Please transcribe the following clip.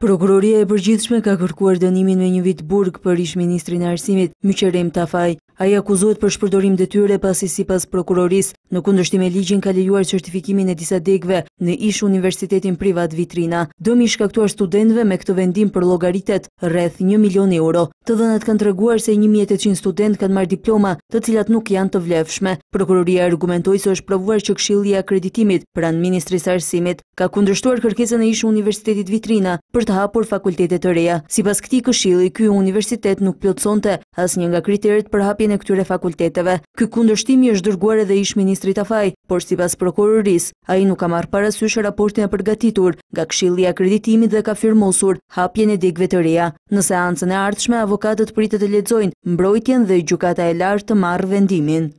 Prokuroria e përgjithshme ka kërkuar dënimin me një vit burg për ish-ministrin e arsimit, Myqerem Tafaj, A i akuzohet për shpërdorim detyre pasi si pas prokuroris në kundërshtime ligjin ka lejuar certifikimin e disa degve në ish universitetin privat vitrina. Dëmi shkaktuar studentve me këtë vendim për logaritet rreth 1 milion euro. Të dënat kanë të reguar se 1.800 student kanë marrë diploma të cilat nuk janë të vlefshme. Prokuroria argumentoj se është provuar që kshilja akreditimit për anë Sarsimit. Ka kundërshtuar kërkesën e ish universitetit vitrina për të hapur fakultetet të reja. Si pas këti kshili, kjo universitet nuk plotësonte nga për hapjen e këtyre fakulteteve. Ky kundërshtimi është dërguar edhe ish ministri Tafaj, por si pas prokuroris, a i nuk ka marrë parasysh raportin e përgatitur, ga kshili akreditimit dhe ka firmosur hapjen e digve të reja. Në seancën e ardhshme, avokatët pritë të ledzojnë mbrojtjen dhe gjukata e lartë të marrë vendimin.